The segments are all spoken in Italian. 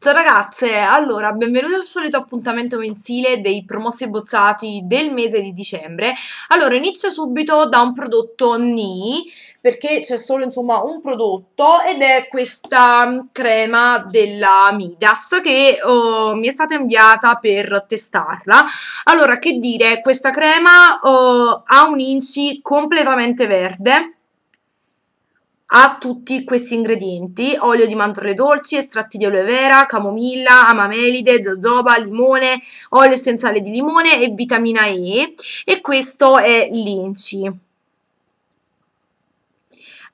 Ciao ragazze, allora benvenute al solito appuntamento mensile dei promossi e bozzati del mese di dicembre. Allora inizio subito da un prodotto NI perché c'è solo insomma un prodotto ed è questa crema della Midas che oh, mi è stata inviata per testarla. Allora che dire, questa crema oh, ha un inci completamente verde ha tutti questi ingredienti, olio di mandorle dolci, estratti di aloe vera, camomilla, amamelide, jojoba, limone, olio essenziale di limone e vitamina E e questo è l'inci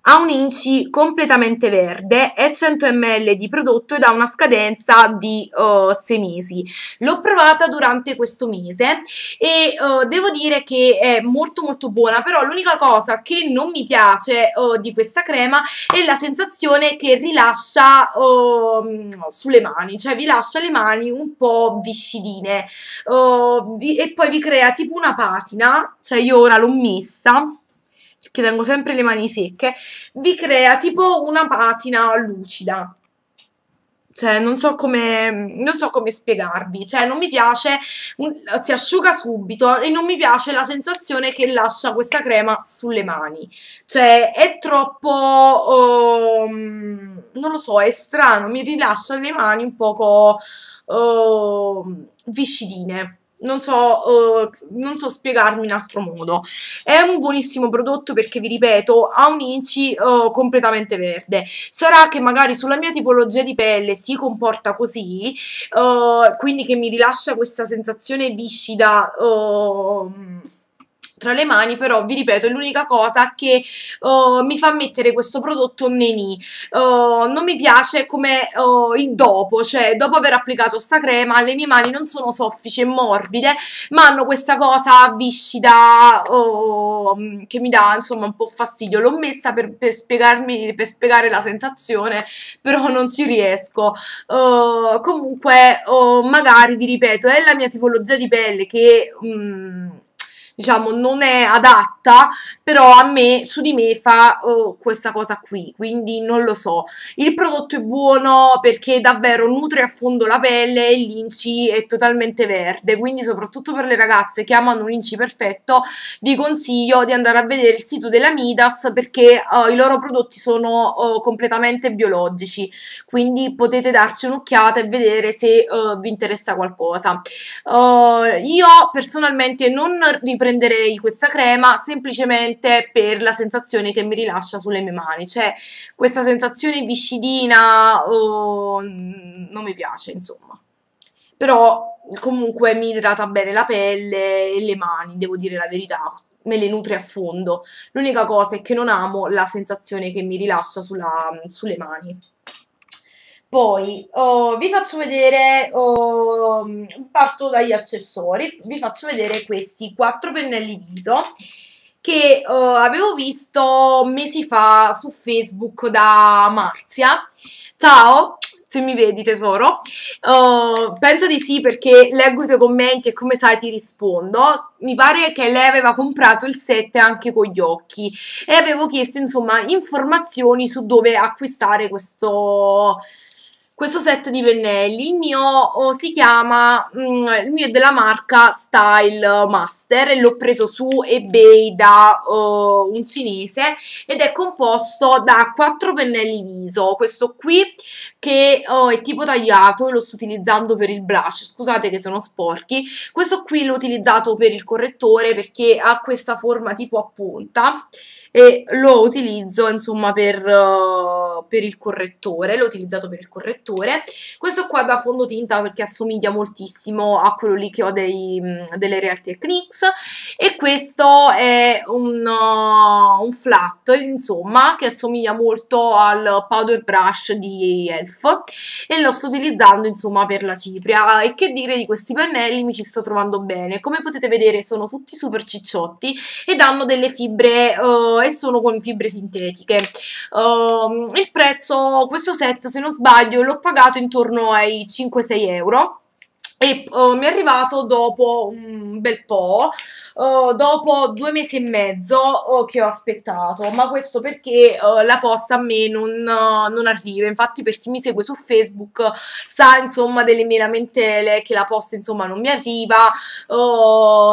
ha un INCI completamente verde, è 100 ml di prodotto ed ha una scadenza di uh, mesi. L'ho provata durante questo mese e uh, devo dire che è molto molto buona, però l'unica cosa che non mi piace uh, di questa crema è la sensazione che rilascia sulle mani, cioè vi lascia le mani un po' viscidine vi, e poi vi crea tipo una patina, cioè io ora l'ho messa perché tengo sempre le mani secche, vi crea tipo una patina lucida. Cioè, non so come, non so come spiegarvi. Cioè, non mi piace, un, si asciuga subito e non mi piace la sensazione che lascia questa crema sulle mani. Cioè, è troppo, um, non lo so, è strano, mi rilascia le mani un poco um, ehm, vicidine non so, uh, non so spiegarmi in altro modo. È un buonissimo prodotto perché, vi ripeto, ha un ICI uh, eh, completamente verde. Sarà che magari sulla mia tipologia di pelle si comporta così, uh, quindi che mi rilascia questa sensazione viscida tra le mani, però vi ripeto, è l'unica cosa che uh, mi fa mettere questo prodotto neni. Uh, non mi piace come uh, il dopo, cioè dopo aver applicato sta crema le mie mani non sono soffici e morbide, ma hanno questa cosa viscida che mi dà insomma un po' fastidio. L'ho messa per, per, spiegarmi, per spiegare la sensazione, però non ci riesco. comunque, magari vi ripeto, è la mia tipologia di pelle che... Um, diciamo, non è adatta, però a me, su di me fa oh, questa cosa qui, quindi non lo so. Il prodotto è buono perché davvero nutre a fondo la pelle e l'inci è totalmente verde, quindi soprattutto per le ragazze che amano un inci perfetto, vi consiglio di andare a vedere il sito della Midas perché oh, i loro prodotti sono oh, completamente biologici, quindi potete darci un'occhiata e vedere se eh, vi interessa qualcosa. Eh, io personalmente non riprendo prenderei questa crema semplicemente per la sensazione che mi rilascia sulle mie mani, cioè questa sensazione viscidina oh, non mi piace insomma, però comunque mi idrata bene la pelle e le mani, devo dire la verità, me le nutre a fondo, l'unica cosa è che non amo la sensazione che mi rilascia sulla, mm, sulle mani. Poi oh, vi faccio vedere, oh, parto dagli accessori, vi faccio vedere questi quattro pennelli viso che uh, avevo visto mesi fa su Facebook da Marzia. Ciao, se mi vedi tesoro. Uh, penso di sì perché leggo i tuoi commenti e come sai ti rispondo. Mi pare che lei aveva comprato il set anche con gli occhi e avevo chiesto insomma informazioni su dove acquistare questo questo set di pennelli. Il mio oh, si chiama, mm, il mio è della marca Style Master e l'ho preso su eBay da oh, un cinese ed è composto da quattro pennelli viso. Questo qui che oh, è tipo tagliato e lo sto utilizzando per il blush, scusate che sono sporchi. Questo qui l'ho utilizzato per il correttore perché ha questa forma tipo a punta e lo utilizzo insomma per, eh, per il correttore, l'ho utilizzato per il correttore. Questo qua da fondotinta perché assomiglia moltissimo a quello lì che ho dei, mm, delle Real Techniques e questo è un, uh, un flat insomma che assomiglia molto al powder brush di Elf e lo sto utilizzando insomma per la cipria e che dire di questi pennelli mi ci sto trovando bene come potete vedere sono tutti super cicciotti ed hanno delle fibre uh, e sono con fibre sintetiche. Uh, il prezzo, questo set se non sbaglio, l'ho pagato intorno ai 5-6 euro e uh, mi è arrivato dopo un bel po' Oh, dopo due mesi e mezzo oh, che ho aspettato, ma questo perché uh, la posta a me non, oh, non, arriva, infatti per chi mi segue su Facebook sa insomma delle mie lamentele che la posta insomma non mi arriva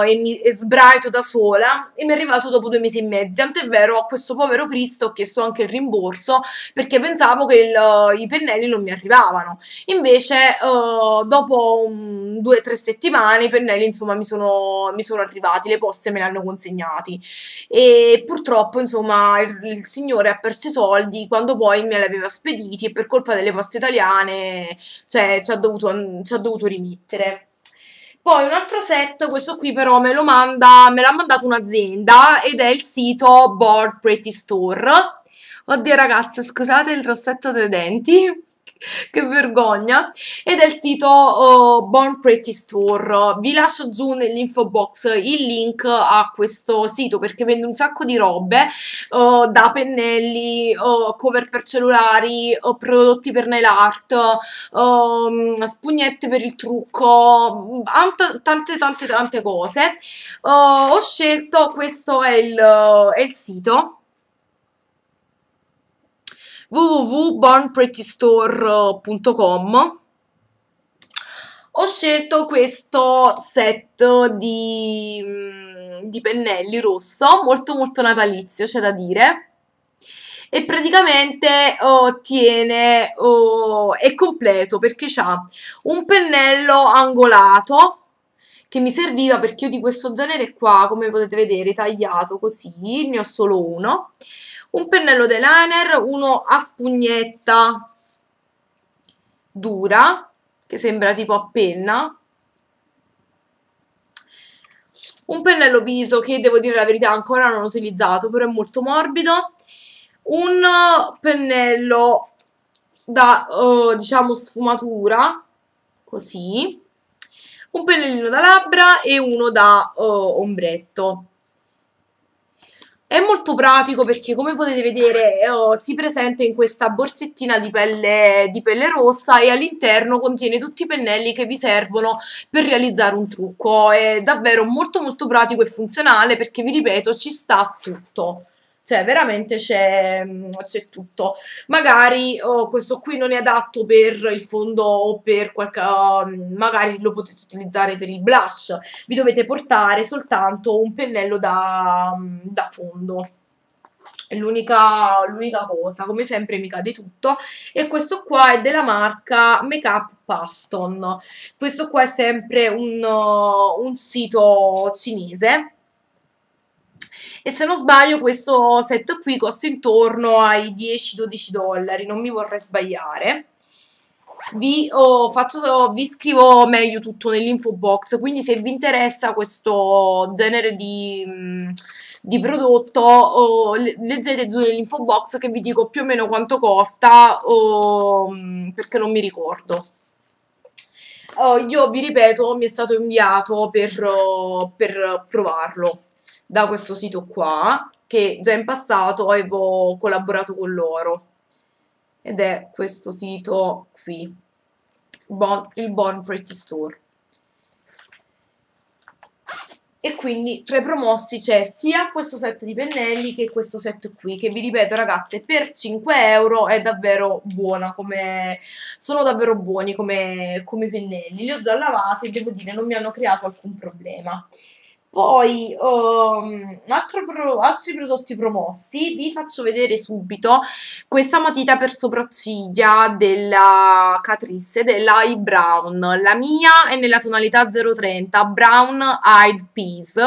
e mi e sbraito da sola e mi è arrivato dopo due mesi e mezzo, tant'è vero a questo povero Cristo ho chiesto anche il rimborso perché pensavo che il, i pennelli non mi arrivavano, invece dopo um, due o tre settimane i pennelli insomma mi sono, mi sono arrivati, le poste me le hanno consegnati e purtroppo insomma il, il signore ha perso i soldi quando poi me li aveva spediti e per colpa delle poste italiane cioè, ci, ha dovuto, ci ha dovuto rimettere. Poi un altro set, questo qui però me lo manda, me l'ha mandato un'azienda ed è il sito Board Pretty Store. Oddio ragazzi, scusate il rossetto dei denti, che vergogna, ed è il sito uh, Born Pretty Store. Vi lascio giù nell'info box il link a questo sito perché vende un sacco di robe, uh, da pennelli, uh, cover per cellulari, prodotti per nail art, spugnette per il trucco, tante tante tante cose. ho scelto, questo è il, è il sito www.bornprettystore.com ho scelto questo set di, mm, di, pennelli rosso, molto molto natalizio c'è da dire e praticamente oh, tiene, oh, è completo perché ha un pennello angolato che mi serviva perché io di questo genere qua, come potete vedere, tagliato così, ne ho solo uno, un pennello de uno a spugnetta dura, che sembra tipo a penna, un pennello viso che devo dire la verità ancora non ho utilizzato, però è molto morbido, un pennello da, uh, diciamo, sfumatura, così, un pennellino da labbra e uno da oh, ombretto. È molto pratico perché come potete vedere eh, oh, si presenta in questa borsettina di pelle, di pelle rossa e all'interno contiene tutti i pennelli che vi servono per realizzare un trucco. È davvero molto molto pratico e funzionale perché vi ripeto ci sta tutto cioè veramente c'è, mm, c'è tutto. Magari oh, questo qui non è adatto per il fondo o per qualche... Mm, magari lo potete utilizzare per il blush, vi dovete portare soltanto un pennello da, mm, da fondo. È l'unica, cosa, come sempre mi cade tutto. E questo qua è della marca Makeup Paston. Questo qua è sempre un, un sito cinese e se non sbaglio questo set qui costa intorno ai 10-12 dollari, non mi vorrei sbagliare. Vi, oh, faccio, vi, scrivo meglio tutto nell'info box, quindi se vi interessa questo genere di, mm, di prodotto oh, leggete giù nell'info box che vi dico più o meno quanto costa oh, perché non mi ricordo. Oh, io vi ripeto, mi è stato inviato per, oh, per provarlo da questo sito qua, che già in passato avevo collaborato con loro. Ed è questo sito qui, bon, il Born Pretty Store. E quindi tra i promossi c'è sia questo set di pennelli che questo set qui, che vi ripeto ragazze, per 5 euro è davvero buona, come... sono davvero buoni come, come pennelli. Li ho già lavati e devo dire non mi hanno creato alcun problema. Poi um, pro, altri prodotti promossi, vi faccio vedere subito questa matita per sopracciglia della Catrice della Brown, la mia è nella tonalità 030 Brown Eyed Peas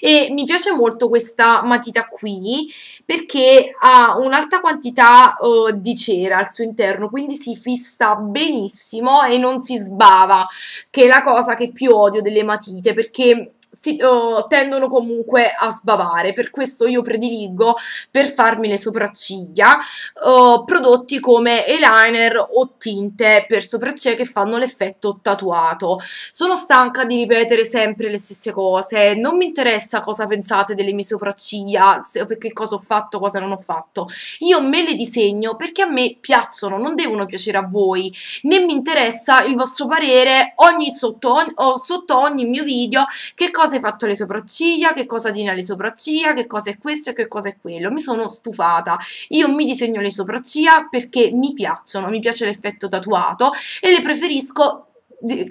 e mi piace molto questa matita qui perché ha un'alta quantità uh, di cera al suo interno quindi si fissa benissimo e non si sbava che è la cosa che più odio delle matite perché si, oh, tendono comunque a sbavare, per questo io prediligo per farmi le sopracciglia oh, prodotti come eyeliner o tinte per sopracciglia che fanno l'effetto tatuato. Sono stanca di ripetere sempre le stesse cose, non mi interessa cosa pensate delle mie sopracciglia, perché cosa ho fatto, cosa non ho fatto. Io me le disegno perché a me piacciono, non devono piacere a voi, né mi interessa il vostro parere ogni sotto, ogni, sotto ogni mio video che cosa cosa hai fatto alle sopracciglia, che cosa tiene alle sopracciglia, che cosa è questo e che cosa è quello. Mi sono stufata. Io mi disegno le sopracciglia perché mi piacciono, mi piace l'effetto tatuato e le preferisco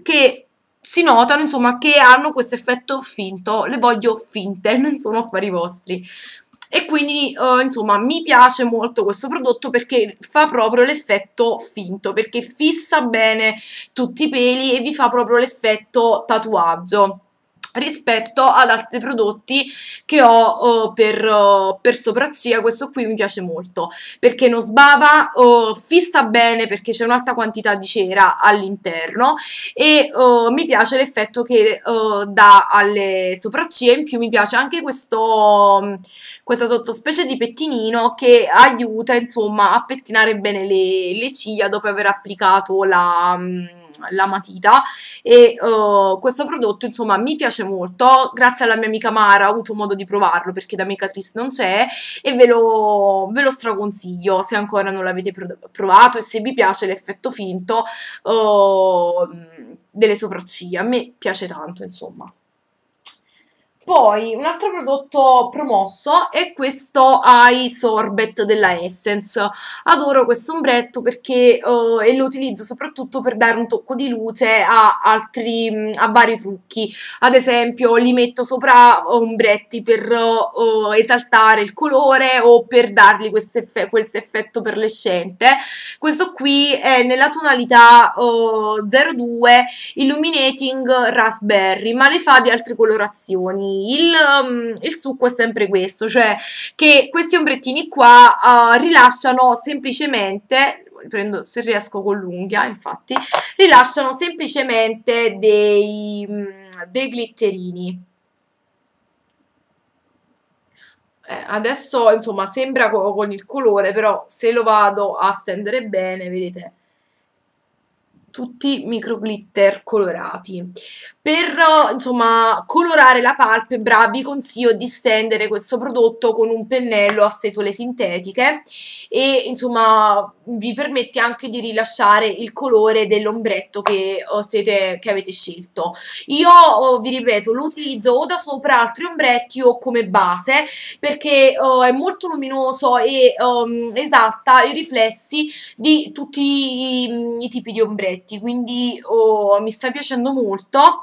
che si notano, insomma, che hanno questo effetto finto. Le voglio finte, non sono affari vostri e quindi eh, insomma mi piace molto questo prodotto perché fa proprio l'effetto finto perché fissa bene tutti i peli e vi fa proprio l'effetto tatuaggio rispetto ad altri prodotti che ho uh, per, uh, per sopracciglia questo qui mi piace molto perché non sbava uh, fissa bene perché c'è un'alta quantità di cera all'interno e mi piace l'effetto che dà alle sopracciglia in più mi piace anche questo, mm, questa sottospecie di pettinino che aiuta insomma a pettinare bene le, le ciglia dopo aver applicato la mm, Mm, la matita e uh, questo prodotto insomma mi piace molto, grazie alla mia amica Mara ho avuto modo di provarlo perché da Makeatrice non c'è e ve lo, ve lo, straconsiglio se ancora non l'avete provato e se vi piace l'effetto finto uh, mm, delle sopracciglia, a me piace tanto insomma. Poi un altro prodotto promosso è questo Eye Sorbet della Essence. Adoro questo ombretto perché eh, e lo utilizzo soprattutto per dare un tocco di luce a, altri, mm, a vari trucchi. Ad esempio li metto sopra ombretti per eh, eh esaltare il colore o per dargli questo effe effetto perlescente. Questo qui è nella tonalità eh, 02 Illuminating Raspberry, ma le fa di altre colorazioni ombrettini. Il, um, il, succo è sempre questo, cioè che questi ombrettini qua uh, rilasciano semplicemente prendo se riesco con l'unghia infatti rilasciano semplicemente dei, mm, dei glitterini eh, adesso insomma sembra co con il colore però se lo vado a stendere bene vedete tutti micro glitter colorati per eh, insomma, colorare la palpebra vi consiglio di stendere questo prodotto con un pennello a setole sintetiche e insomma vi permette anche di rilasciare il colore dell'ombretto che, eh, siete, che avete scelto. Io oh, vi ripeto lo utilizzo o da sopra altri ombretti o come base perché uh, è molto luminoso e um, esalta i riflessi di tutti i, i tipi di ombretti quindi oh, mi sta piacendo molto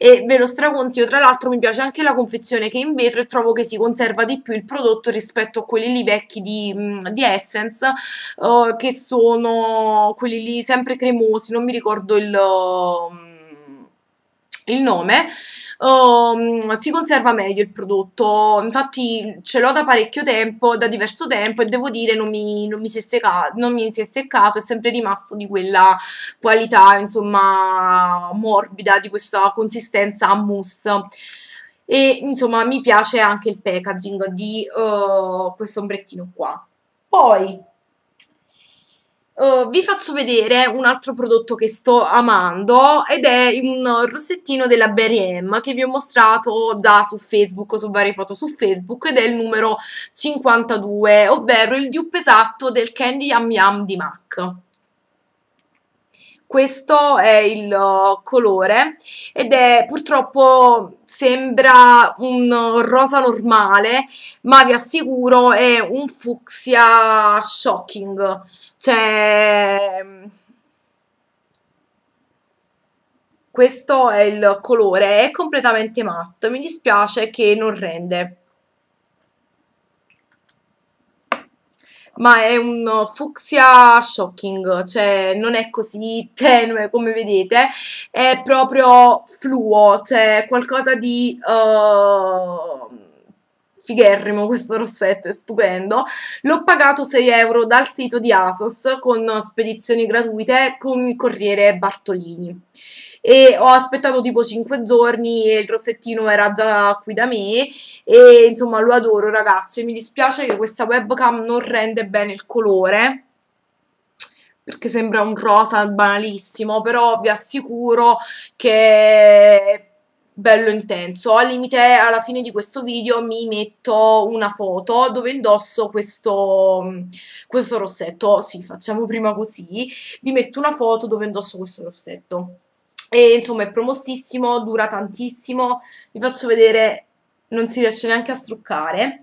e ve lo straconsiglio, tra l'altro mi piace anche la confezione che è in vetro e trovo che si conserva di più il prodotto rispetto a quelli lì vecchi di, mm, di Essence uh, che sono quelli lì sempre cremosi, non mi ricordo il... Uh, il nome, um, si conserva meglio il prodotto. Infatti ce l'ho da parecchio tempo, da diverso tempo e devo dire non mi, non mi, si, è secca, non mi si è seccato, è sempre rimasto di quella qualità, insomma, morbida, di questa consistenza a mousse. E insomma mi piace anche il packaging di uh, questo ombrettino qua. Poi Uh, vi faccio vedere un altro prodotto che sto amando ed è un rossettino della Beriem che vi ho mostrato già su Facebook su varie foto su Facebook ed è il numero 52 ovvero il dupe esatto del Candy Yum Yum di MAC questo è il uh, colore ed è purtroppo sembra un rosa normale ma vi assicuro è un fucsia shocking cioè mm, questo è il colore è completamente matto mi dispiace che non rende ma è un fucsia shocking, cioè non è così tenue come vedete, è proprio fluo, cioè qualcosa di... Uh, figherrimo questo rossetto, è stupendo. L'ho pagato 6 euro dal sito di ASOS con spedizioni gratuite con il corriere Bartolini e ho aspettato tipo 5 giorni e il rossettino era già qui da me e insomma lo adoro ragazzi mi dispiace che questa webcam non rende bene il colore perché sembra un rosa banalissimo, però vi assicuro che bello intenso. Al limite, alla fine di questo video mi metto una foto dove indosso questo, questo rossetto. Sì, facciamo prima così. Vi metto una foto dove indosso questo rossetto e insomma è promossissimo, dura tantissimo, vi faccio vedere, non si riesce neanche a struccare.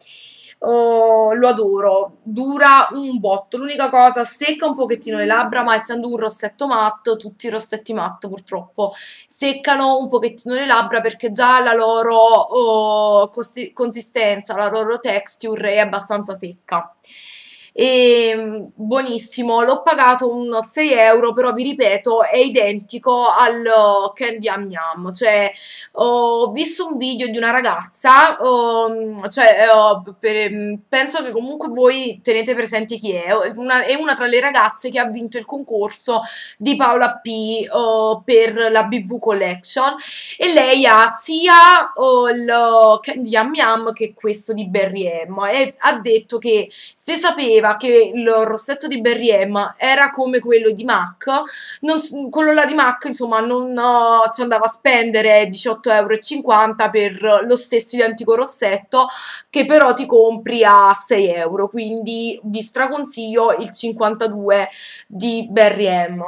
Oh, lo adoro, dura un botto, l'unica cosa secca un pochettino le labbra, ma essendo un rossetto matte, tutti i rossetti matte purtroppo seccano un pochettino le labbra perché già la loro oh, consistenza, la loro texture è abbastanza secca e ehm, buonissimo, l'ho pagato un 6 euro, però vi ripeto è identico al Candy Am Yam, cioè ho visto un video di una ragazza, um, cioè, eh, per, ehm, penso che comunque voi tenete presente chi è, una, è una tra le ragazze che ha vinto il concorso di Paola P uh, per la BV Collection e lei ha sia eh, il Candy Am Yam che questo di Berry M e ha detto che se sapeva diceva che il rossetto di Berriem era come quello di MAC, non, quello là di MAC insomma non uh, ci andava a spendere 18,50 euro per lo stesso identico rossetto che però ti compri a 6 euro, quindi vi straconsiglio il 52 di Berriem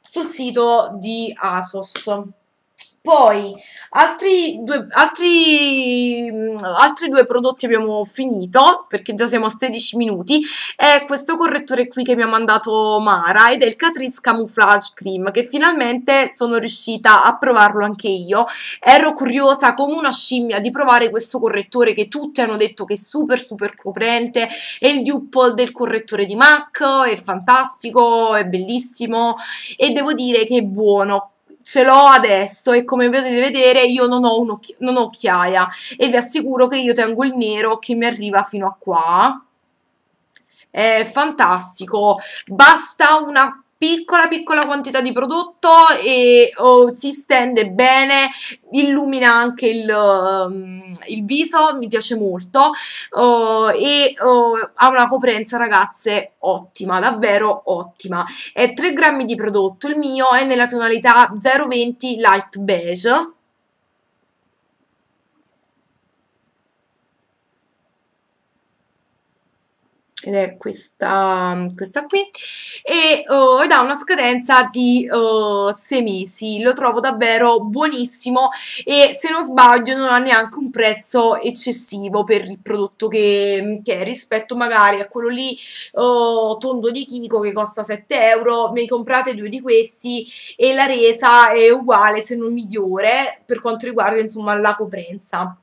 sul sito di ASOS. Poi altri due, altri, mm, altri due, prodotti abbiamo finito perché già siamo a 16 minuti. È questo correttore qui che mi ha mandato Mara ed è il Catrice Camouflage Cream che finalmente sono riuscita a provarlo anche io. Ero curiosa come una scimmia di provare questo correttore che tutti hanno detto che è super super coprente. È il duple del correttore di MAC, è fantastico, è bellissimo e devo dire che è buono ce l'ho adesso e come potete vedere io non ho, un'occhi- non ho occhiaia e vi assicuro che io tengo il nero che mi arriva fino a qua è fantastico basta una piccola piccola quantità di prodotto e oh, si stende bene, illumina anche il, um, il viso, mi piace molto oh, e oh, ha una coprenza ragazze ottima, davvero ottima. È 3 grammi di prodotto, il mio è nella tonalità 020 light beige ed è questa, questa qui, e, uh, ed ha una scadenza di 6 mesi. Lo trovo davvero buonissimo e se non sbaglio non ha neanche un prezzo eccessivo per il prodotto che, che è rispetto magari a quello lì uh, tondo di Kiko che costa 7 euro, mi comprate due di questi e la resa è uguale se non migliore per quanto riguarda insomma la coprenza.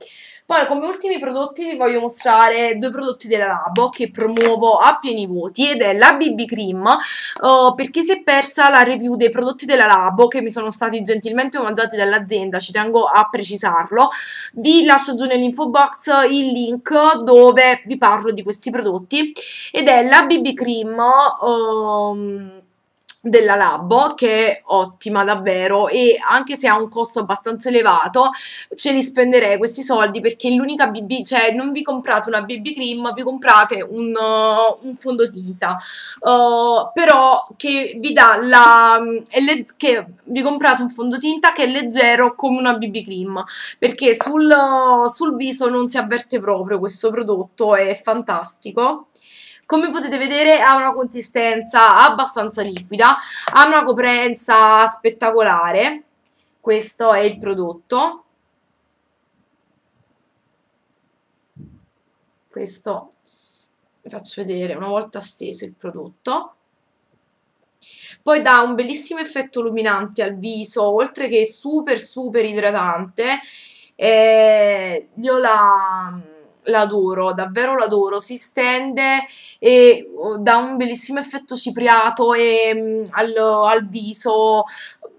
Poi come ultimi prodotti vi voglio mostrare due prodotti della Labo che promuovo a pieni voti ed è la BB Cream uh, chi si è persa la review dei prodotti della Labo che mi sono stati gentilmente omaggiati dall'azienda, ci tengo a precisarlo. Vi lascio giù nell'info box il link dove vi parlo di questi prodotti ed è la BB Cream... Um, della Labo che è ottima davvero e anche se ha un costo abbastanza elevato ce li spenderei questi soldi perché l'unica BB cioè non vi comprate una BB cream vi comprate un, uh, un fondotinta uh, però che vi dà la che vi comprate un fondotinta che è leggero come una BB cream perché sul, uh, sul viso non si avverte proprio questo prodotto è fantastico come potete vedere ha una consistenza abbastanza liquida, ha una coprenza spettacolare, questo è il prodotto. Questo vi faccio vedere una volta steso il prodotto. Poi dà un bellissimo effetto luminante al viso, oltre che super super idratante. Eh, io la l'adoro, davvero l'adoro, si stende e oh, dà un bellissimo effetto cipriato e, mm, al, al viso,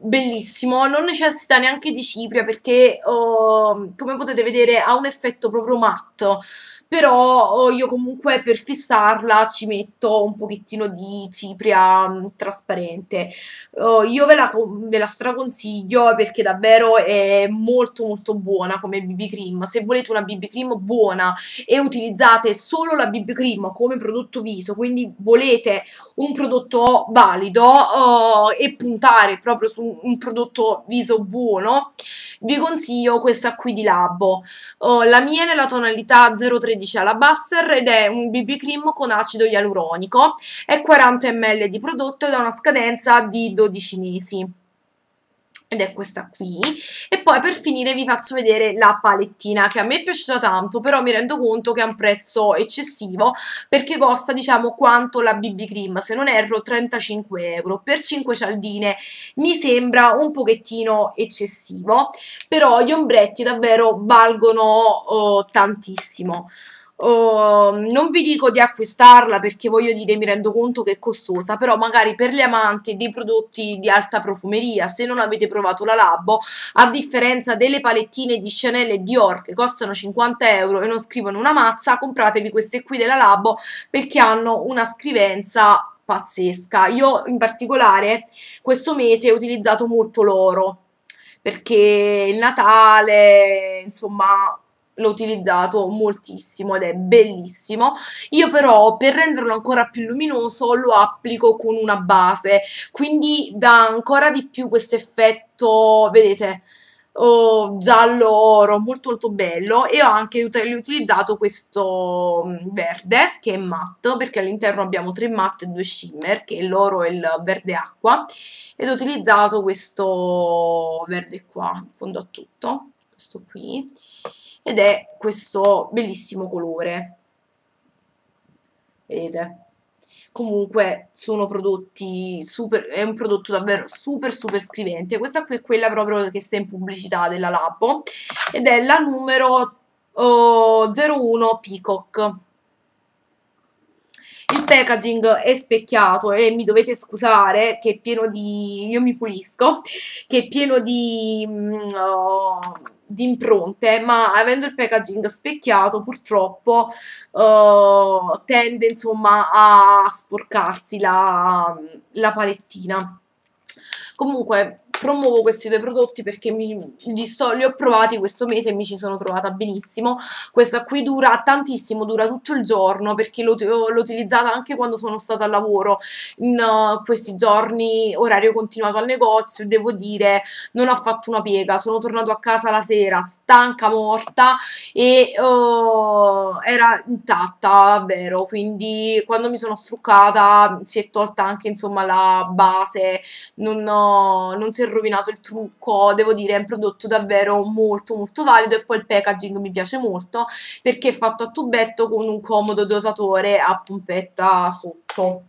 bellissimo, non necessita neanche di cipria perché oh, come potete vedere ha un effetto proprio matto, però oh, io comunque per fissarla ci metto un pochettino di cipria mm, trasparente. Uh, io ve la, ve la, straconsiglio perché davvero è molto molto buona come BB cream. Se volete una BB cream buona e utilizzate solo la BB cream come prodotto viso, quindi volete un prodotto valido uh, e puntare proprio su un prodotto viso buono, vi consiglio questa qui di Labo. Uh, la mia è nella tonalità 030 16 alabaster ed è un BB cream con acido ialuronico è 40 ml di prodotto ed ha una scadenza di 12 mesi ed è questa qui e poi per finire vi faccio vedere la palettina che a me è piaciuta tanto però mi rendo conto che è un prezzo eccessivo perché costa diciamo quanto la BB cream se non erro 35 euro per 5 cialdine mi sembra un pochettino eccessivo però gli ombretti davvero valgono oh, tantissimo Oh, non vi dico di acquistarla perché voglio dire mi rendo conto che è costosa, però magari per gli amanti dei prodotti di alta profumeria, se non avete provato la Labo, a differenza delle palettine di Chanel e Dior che costano 50 euro e non scrivono una mazza, compratevi queste qui della Labo perché hanno una scrivenza pazzesca. Io in particolare questo mese ho utilizzato molto l'oro perché il Natale, insomma, l'ho utilizzato moltissimo ed è bellissimo. Io però per renderlo ancora più luminoso lo applico con una base, quindi dà ancora di più questo effetto, vedete, Oh, giallo oro molto molto bello e ho anche utilizzato questo mm, verde che è matte perché all'interno abbiamo tre matte e due shimmer che è l'oro e il verde acqua ed ho utilizzato questo verde qua in fondo a tutto questo qui ed è questo bellissimo colore vedete comunque sono prodotti super è un prodotto davvero super super scrivente questa qui è quella proprio che sta in pubblicità della Labo ed è la numero oh, 01 Peacock il packaging è specchiato e mi dovete scusare che è pieno di... io mi pulisco, che è pieno di... Mm, oh, di impronte, ma avendo il packaging specchiato purtroppo eh, tende insomma a sporcarsi la, la palettina. Comunque promuovo questi due prodotti perché mi, li, sto, li ho provati questo mese e mi ci sono trovata benissimo. Questa qui dura tantissimo, dura tutto il giorno perché l'ho, utilizzata anche quando sono stata al lavoro in uh, questi giorni, orario continuato al negozio, devo dire non ha fatto una piega, sono tornato a casa la sera stanca, morta e uh, era intatta, davvero quindi quando mi sono struccata si è tolta anche insomma la base, non, uh, non si è aver rovinato il trucco, devo dire è un prodotto davvero molto molto valido e poi il packaging mi piace molto perché è fatto a tubetto con un comodo dosatore a pompetta sotto.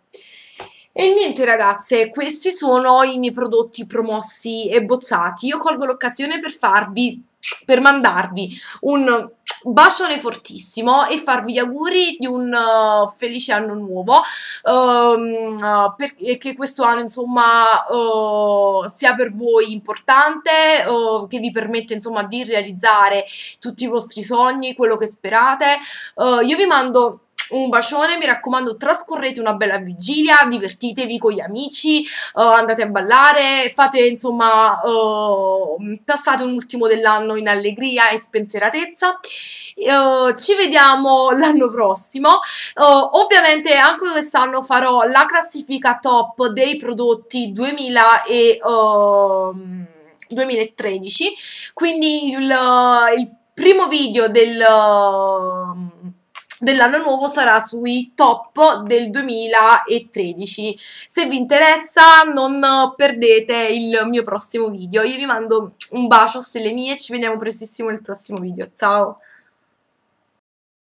E niente ragazze, questi sono i miei prodotti promossi e bozzati, io colgo l'occasione per farvi per mandarvi un bacione fortissimo e farvi gli auguri di un uh, felice anno nuovo um, uh, perché questo anno insomma uh, sia per voi importante uh, che vi permette insomma di realizzare tutti i vostri sogni quello che sperate uh, io vi mando un bacione, mi raccomando, trascorrete una bella vigilia, divertitevi con gli amici, uh, andate a ballare, fate insomma, uh, passate un ultimo dell'anno in allegria e spensieratezza. Uh, ci vediamo l'anno prossimo. ovviamente anche quest'anno farò la classifica top dei prodotti 2000 e... 2013 ehm, quindi il, il primo video del dell'anno nuovo sarà sui top del 2013. Se vi interessa non perdete il mio prossimo video. Io vi mando un bacio, stelle mie, ci vediamo prestissimo nel prossimo video. Ciao!